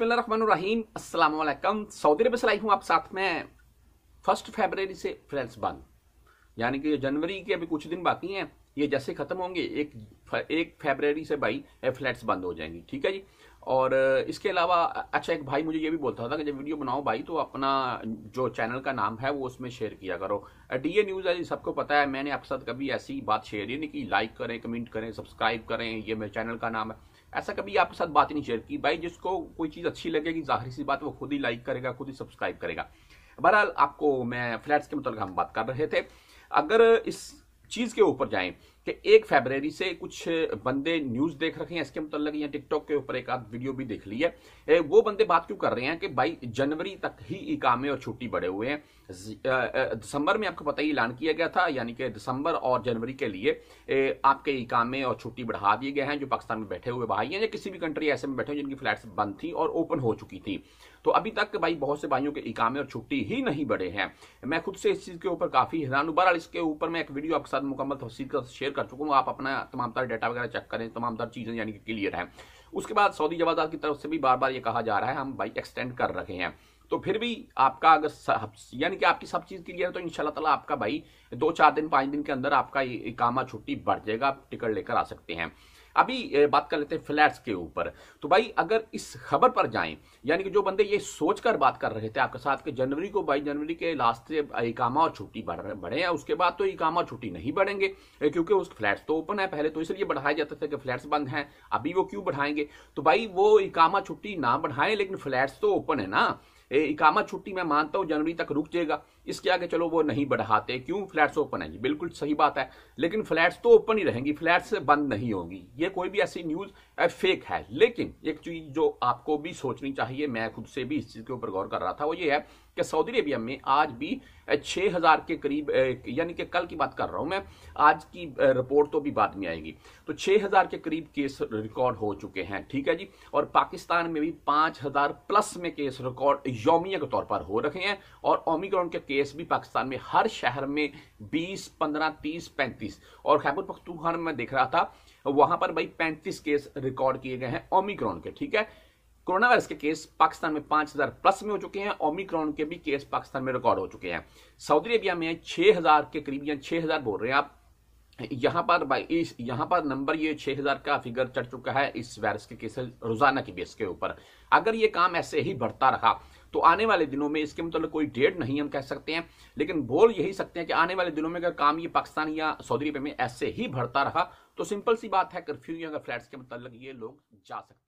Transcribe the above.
रहीम असलकम सऊदी अरब से लाई हूँ आप साथ में फर्स्ट फरवरी से फ्रेंड्स बंद यानी कि जनवरी के अभी कुछ दिन बाकी हैं ये जैसे खत्म होंगे एक एक फेबररी से भाई फ्लैट्स बंद हो जाएंगी ठीक है जी और इसके अलावा अच्छा एक भाई मुझे ये भी बोलता था कि जब वीडियो बनाओ भाई तो अपना जो चैनल का नाम है वो उसमें शेयर किया करो डी ए न्यूज़ है सबको पता है मैंने आपके साथ कभी ऐसी बात शेयर ही नहीं की लाइक करें कमेंट करें सब्सक्राइब करें ये मेरे चैनल का नाम है ऐसा कभी आपके साथ बात नहीं शेयर की भाई जिसको कोई चीज़ अच्छी लगेगी जाहिर सी बात वो खुद ही लाइक करेगा खुद ही सब्सक्राइब करेगा बहरहाल आपको मैं फ्लैट्स के मतलब हम बात कर रहे थे अगर इस चीज़ के ऊपर जाएं कि एक फरवरी से कुछ बंदे न्यूज़ देख रखे हैं इसके मतलब या टिकटॉक के ऊपर एक आध वीडियो भी देख ली है वो बंदे बात क्यों कर रहे हैं कि भाई जनवरी तक ही इकामे और छुट्टी बढ़े हुए हैं दिसंबर में आपको पता ही ऐलान किया गया था यानी कि दिसंबर और जनवरी के लिए आपके इकामे और छुट्टी बढ़ा दिए गए हैं जो पाकिस्तान में बैठे हुए भाई हैं या किसी भी कंट्री ऐसे में बैठे हुए जिनकी फ्लैट बंद थी और ओपन हो चुकी थी तो अभी तक भाई बहुत से भाइयों के इकामे और छुट्टी ही नहीं बढ़े हैं मैं खुद से इस चीज़ के ऊपर काफ़ी हैरान हूँ बहरहाल इसके ऊपर मैं एक वीडियो आपके साथ मुकम्मल तफसील का शेयर कर चुका हूँ आप अपना तमाम तरह डेटा वगैरह चेक करें तमाम तरह चीज़ें यानी कि क्लियर हैं उसके बाद सऊदी जवादार की तरफ से भी बार बार ये कहा जा रहा है हम बाइक एक्सटेंड कर रहे हैं तो फिर भी आपका अगर सब यानी कि आपकी सब चीज़ क्लियर है तो इन ताला आपका भाई दो चार दिन पाँच दिन के अंदर आपका इकामा छुट्टी बढ़ जाएगा आप टिकट लेकर आ सकते हैं अभी बात कर लेते हैं फ्लैट्स के ऊपर तो भाई अगर इस खबर पर जाएं यानी कि जो बंदे ये सोचकर बात कर रहे थे आपके साथ कि जनवरी को बाई जनवरी के लास्ट से इकामा और छुट्टी बढ़े हैं उसके बाद तो इकामा और छुट्टी नहीं बढ़ेंगे क्योंकि उस फ्लैट्स तो ओपन है पहले तो इसलिए बढ़ाया जाता था कि फ्लैट्स बंद हैं अभी वो क्यों बढ़ाएंगे तो भाई वो इकामा छुट्टी ना बढ़ाएं लेकिन फ्लैट्स तो ओपन है ना इकामा छुट्टी मैं मानता हूँ जनवरी तक रुक जाएगा इसके आगे चलो वो नहीं बढ़ाते क्यों फ्लैट्स ओपन है जी बिल्कुल सही बात है लेकिन फ्लैट्स तो ओपन ही रहेंगी फ्लैट्स बंद नहीं होगी ये कोई भी ऐसी न्यूज़ फेक है लेकिन एक चीज़ जो आपको भी सोचनी चाहिए मैं खुद से भी इस चीज़ के ऊपर गौर कर रहा था वो ये है कि सऊदी अरेबिया में आज भी छः हज़ार के करीब यानी कि कल की बात कर रहा हूँ मैं आज की रिपोर्ट तो भी बाद में आएगी तो छः हज़ार के करीब केस रिकॉर्ड हो चुके हैं ठीक है जी और पाकिस्तान में भी पाँच हज़ार प्लस में केस रिकॉर्ड योमिया के तौर पर हो रखे हैं और ओमिक्रॉन के केस भी पाकिस्तान में हर शहर में बीस पंद्रह तीस पैंतीस और खैबुल पख्तूखान में देख रहा था वहां पर भाई पैंतीस केस रिकॉर्ड किए गए हैं ओमिक्रॉन के ठीक है कोरोना वायरस के केस पाकिस्तान में 5000 प्लस में हो चुके हैं ओमिक्रॉन के भी केस पाकिस्तान में रिकॉर्ड हो चुके हैं सऊदी अरेबिया में 6000 के करीब या 6000 बोल रहे हैं आप यहाँ पर इस यहां पर नंबर ये 6000 का फिगर चढ़ चुका है इस वायरस के केसेस रोजाना की बेस के ऊपर अगर ये काम ऐसे ही बढ़ता रहा तो आने वाले दिनों में इसके मतलब कोई डेट नहीं हम कह सकते हैं लेकिन बोल यही सकते हैं कि आने वाले दिनों में अगर काम ये पाकिस्तान या सऊदी अरेबिया में ऐसे ही बढ़ता रहा तो सिंपल सी बात है कर्फ्यू या फ्लैट्स के मतलब ये लोग जा सकते